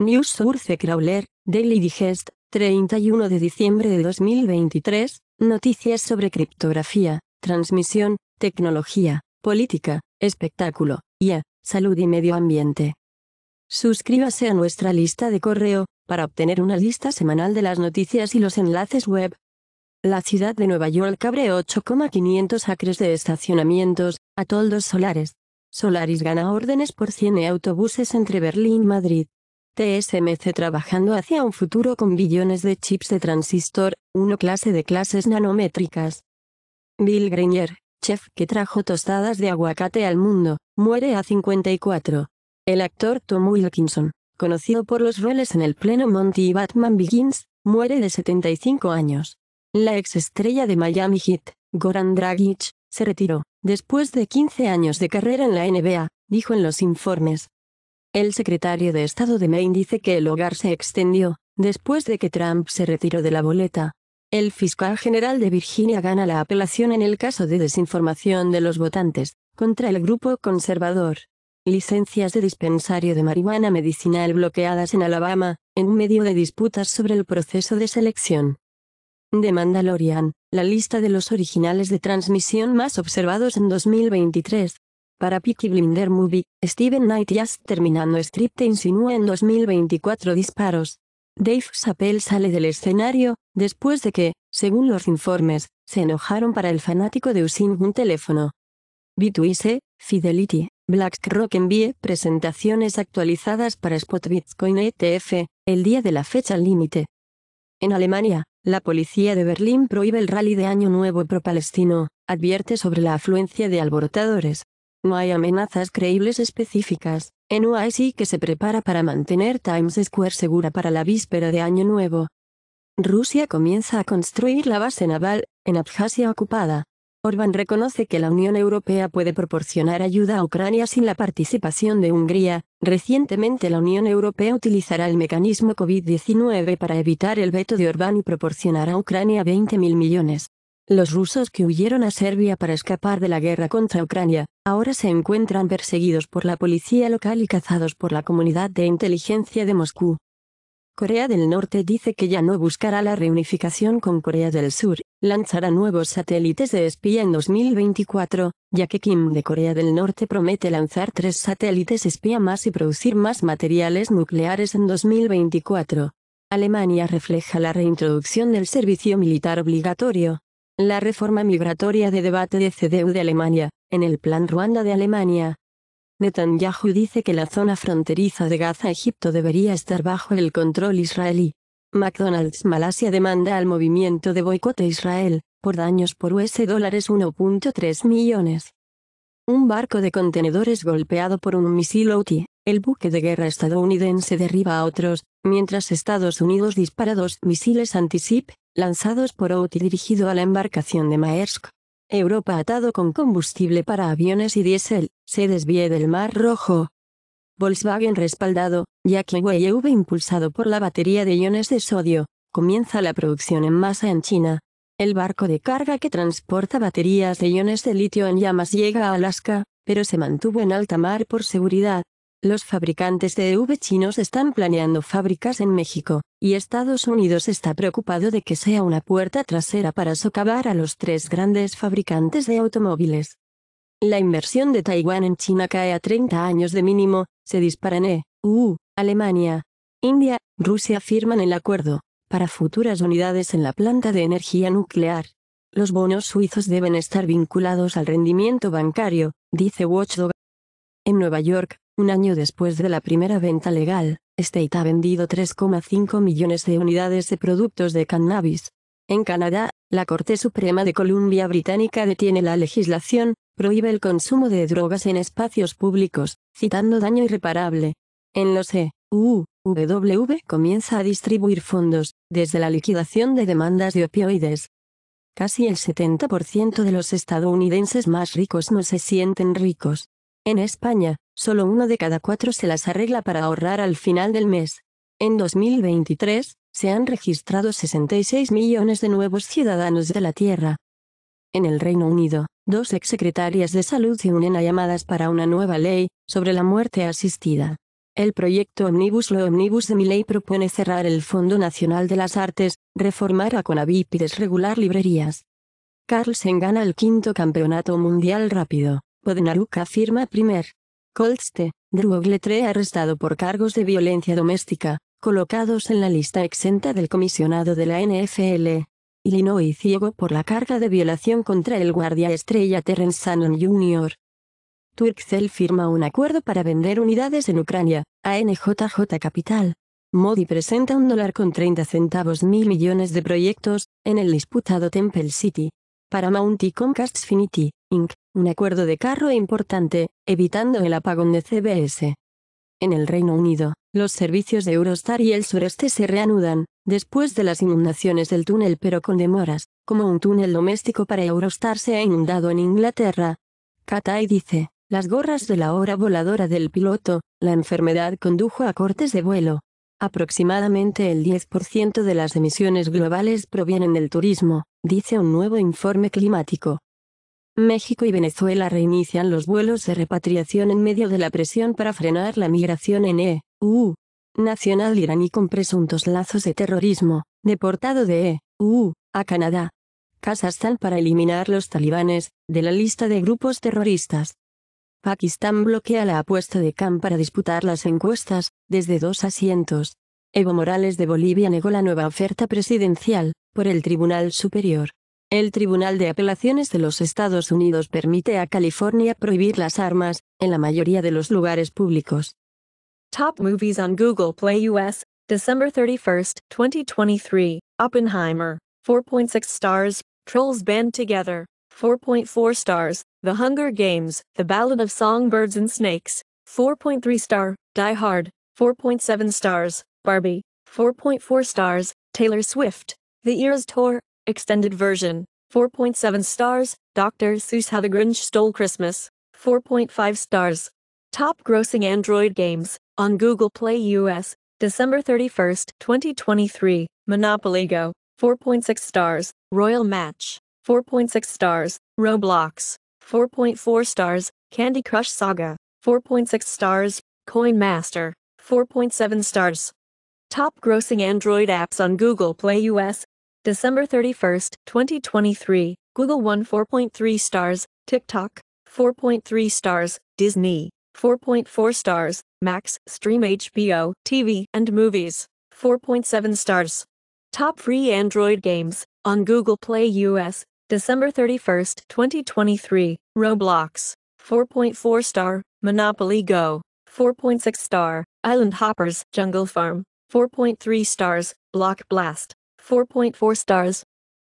News Source Crawler, Daily Digest, 31 de diciembre de 2023, noticias sobre criptografía, transmisión, tecnología, política, espectáculo, IA, salud y medio ambiente. Suscríbase a nuestra lista de correo, para obtener una lista semanal de las noticias y los enlaces web. La ciudad de Nueva York abre 8,500 acres de estacionamientos, a toldos solares. Solaris gana órdenes por 100 autobuses entre Berlín y Madrid. TSMC trabajando hacia un futuro con billones de chips de transistor, una clase de clases nanométricas. Bill Greiner, chef que trajo tostadas de aguacate al mundo, muere a 54. El actor Tom Wilkinson, conocido por los roles en el pleno Monty y Batman Begins, muere de 75 años. La ex estrella de Miami Heat, Goran Dragic, se retiró, después de 15 años de carrera en la NBA, dijo en los informes. El secretario de Estado de Maine dice que el hogar se extendió, después de que Trump se retiró de la boleta. El fiscal general de Virginia gana la apelación en el caso de desinformación de los votantes, contra el grupo conservador. Licencias de dispensario de marihuana medicinal bloqueadas en Alabama, en medio de disputas sobre el proceso de selección. Demanda Lorian: la lista de los originales de transmisión más observados en 2023, para Peaky Blinder Movie, Steven Knight Just terminando script te insinúa en 2024 disparos. Dave Chappelle sale del escenario, después de que, según los informes, se enojaron para el fanático de Using un teléfono. B2C, Fidelity, BlackRock envíe presentaciones actualizadas para Spot Bitcoin ETF, el día de la fecha límite. En Alemania, la policía de Berlín prohíbe el rally de Año Nuevo pro-palestino, advierte sobre la afluencia de alborotadores. No hay amenazas creíbles específicas. En UAE que se prepara para mantener Times Square segura para la víspera de Año Nuevo. Rusia comienza a construir la base naval, en Abjasia ocupada. Orbán reconoce que la Unión Europea puede proporcionar ayuda a Ucrania sin la participación de Hungría. Recientemente la Unión Europea utilizará el mecanismo COVID-19 para evitar el veto de Orbán y proporcionará a Ucrania 20.000 millones los rusos que huyeron a Serbia para escapar de la guerra contra Ucrania, ahora se encuentran perseguidos por la policía local y cazados por la comunidad de inteligencia de Moscú. Corea del Norte dice que ya no buscará la reunificación con Corea del Sur, lanzará nuevos satélites de espía en 2024, ya que Kim de Corea del Norte promete lanzar tres satélites espía más y producir más materiales nucleares en 2024. Alemania refleja la reintroducción del servicio militar obligatorio, la reforma migratoria de debate de CDU de Alemania, en el Plan Ruanda de Alemania. Netanyahu dice que la zona fronteriza de Gaza-Egipto debería estar bajo el control israelí. McDonald's Malasia demanda al movimiento de boicote Israel, por daños por US dólares 1.3 millones. Un barco de contenedores golpeado por un misil OTI, el buque de guerra estadounidense derriba a otros, mientras Estados Unidos dispara dos misiles anti sip lanzados por OUT dirigido a la embarcación de Maersk. Europa atado con combustible para aviones y diésel, se desvíe del Mar Rojo. Volkswagen respaldado, ya que V impulsado por la batería de iones de sodio, comienza la producción en masa en China. El barco de carga que transporta baterías de iones de litio en llamas llega a Alaska, pero se mantuvo en alta mar por seguridad, los fabricantes de EV chinos están planeando fábricas en México, y Estados Unidos está preocupado de que sea una puerta trasera para socavar a los tres grandes fabricantes de automóviles. La inversión de Taiwán en China cae a 30 años de mínimo, se disparan e U, Alemania, India, Rusia firman el acuerdo, para futuras unidades en la planta de energía nuclear. Los bonos suizos deben estar vinculados al rendimiento bancario, dice Watchdog. En Nueva York, un año después de la primera venta legal, State ha vendido 3,5 millones de unidades de productos de cannabis. En Canadá, la Corte Suprema de Columbia Británica detiene la legislación, prohíbe el consumo de drogas en espacios públicos, citando daño irreparable. En los EUW comienza a distribuir fondos, desde la liquidación de demandas de opioides. Casi el 70% de los estadounidenses más ricos no se sienten ricos. En España, solo uno de cada cuatro se las arregla para ahorrar al final del mes. En 2023, se han registrado 66 millones de nuevos ciudadanos de la Tierra. En el Reino Unido, dos exsecretarias de salud se unen a llamadas para una nueva ley, sobre la muerte asistida. El proyecto Omnibus lo Omnibus de ley propone cerrar el Fondo Nacional de las Artes, reformar a Conavip y desregular librerías. Carlsen gana el quinto campeonato mundial rápido. Podnaruka firma primer. Colste, Drew arrestado por cargos de violencia doméstica, colocados en la lista exenta del comisionado de la NFL. Illinois ciego por la carga de violación contra el guardia estrella Terrence Shannon Jr. Turkcell firma un acuerdo para vender unidades en Ucrania, a NJJ Capital. Modi presenta un dólar con 30 centavos mil millones de proyectos, en el disputado Temple City. Para y Comcast Finity, Inc., un acuerdo de carro importante, evitando el apagón de CBS. En el Reino Unido, los servicios de Eurostar y el sureste se reanudan, después de las inundaciones del túnel pero con demoras, como un túnel doméstico para Eurostar se ha inundado en Inglaterra. Katai dice, las gorras de la hora voladora del piloto, la enfermedad condujo a cortes de vuelo. Aproximadamente el 10% de las emisiones globales provienen del turismo, dice un nuevo informe climático. México y Venezuela reinician los vuelos de repatriación en medio de la presión para frenar la migración en E.U. Nacional iraní con presuntos lazos de terrorismo, deportado de E.U. a Canadá. Kazajstán para eliminar los talibanes, de la lista de grupos terroristas. Pakistán bloquea la apuesta de Khan para disputar las encuestas, desde dos asientos. Evo Morales de Bolivia negó la nueva oferta presidencial, por el Tribunal Superior. El Tribunal de Apelaciones de los Estados Unidos permite a California prohibir las armas, en la mayoría de los lugares públicos. Top Movies on Google Play US, December 31, 2023. Oppenheimer, 4.6 stars. Trolls Band Together, 4.4 stars. The Hunger Games, The Ballad of Songbirds and Snakes, 4.3 star. Die Hard, 4.7 stars. Barbie, 4.4 stars. Taylor Swift, The Ears Tour, Extended version. 4.7 stars. Dr. Seuss How the Grinch Stole Christmas. 4.5 stars. Top grossing Android games on Google Play US, December 31, 2023. Monopoly Go. 4.6 stars. Royal Match. 4.6 stars. Roblox. 4.4 stars. Candy Crush Saga. 4.6 stars. Coin Master. 4.7 stars. Top grossing Android apps on Google Play US, December 31, 2023, Google won 4.3 stars, TikTok, 4.3 stars, Disney, 4.4 stars, Max, Stream HBO, TV, and Movies, 4.7 stars. Top free Android games on Google Play US, December 31, 2023, Roblox, 4.4 star, Monopoly Go, 4.6 star, Island Hoppers, Jungle Farm, 4.3 stars, Block Blast, 4.4 stars.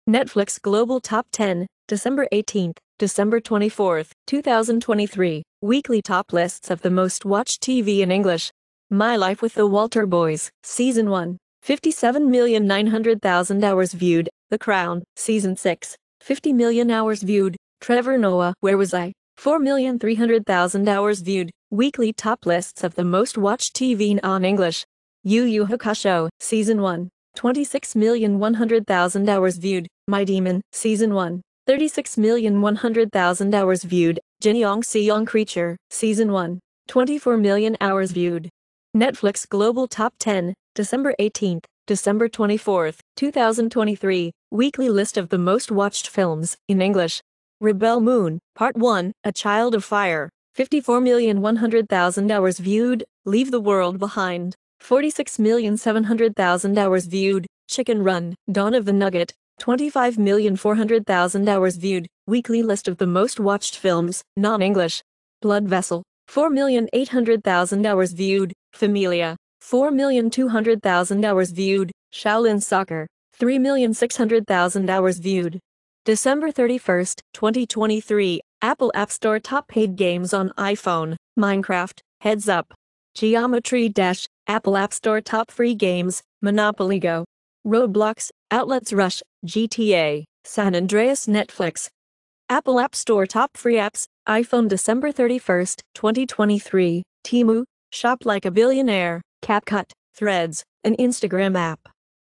Netflix Global Top 10, December 18th, December 24th, 2023. Weekly top lists of the most watched TV in English. My Life with the Walter Boys, Season 1, 57,900,000 hours viewed. The Crown, Season 6, 50 million hours viewed. Trevor Noah, Where Was I? 4,300,000 hours viewed. Weekly top lists of the most watched TV on English. Yu Yu Hakusho, Season 1, 26,100,000 hours viewed, My Demon, Season 1. 36,100,000 hours viewed, Jin Yong Young Creature, Season 1. 24 million hours viewed. Netflix Global Top 10, December 18, December 24, 2023, weekly list of the most watched films, in English. Rebel Moon, Part 1, A Child of Fire, 54,100,000 hours viewed, Leave the World Behind. 46,700,000 hours viewed, Chicken Run, Dawn of the Nugget, 25,400,000 hours viewed, weekly list of the most watched films, non-English. Blood Vessel, 4,800,000 hours viewed, Familia, 4,200,000 hours viewed, Shaolin Soccer, 3,600,000 hours viewed. December 31, 2023, Apple App Store top paid games on iPhone, Minecraft, Heads Up. Geometry Dash, Apple App Store Top Free Games, Monopoly Go, Roblox, Outlets Rush, GTA, San Andreas Netflix. Apple App Store Top Free Apps, iPhone December 31, 2023, Timu, Shop Like a Billionaire, CapCut, Threads, an Instagram app.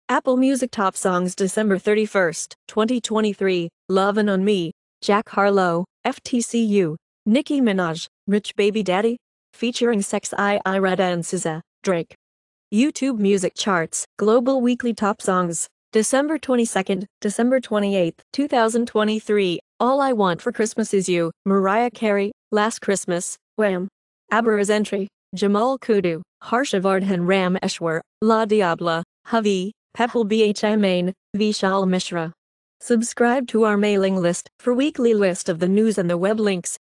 Apple Music Top Songs December 31, 2023, Love and On Me, Jack Harlow, FTCU, Nicki Minaj, Rich Baby Daddy, featuring Sex I and SZA, Drake. YouTube Music Charts, Global Weekly Top Songs, December 22nd, December 28, 2023, All I Want for Christmas Is You, Mariah Carey, Last Christmas, Wham! Abra's Entry, Jamal Kudu, Harshavardhan Ram Eshwar, La Diabla, Havi, Pepple Main, Vishal Mishra. Subscribe to our mailing list for weekly list of the news and the web links,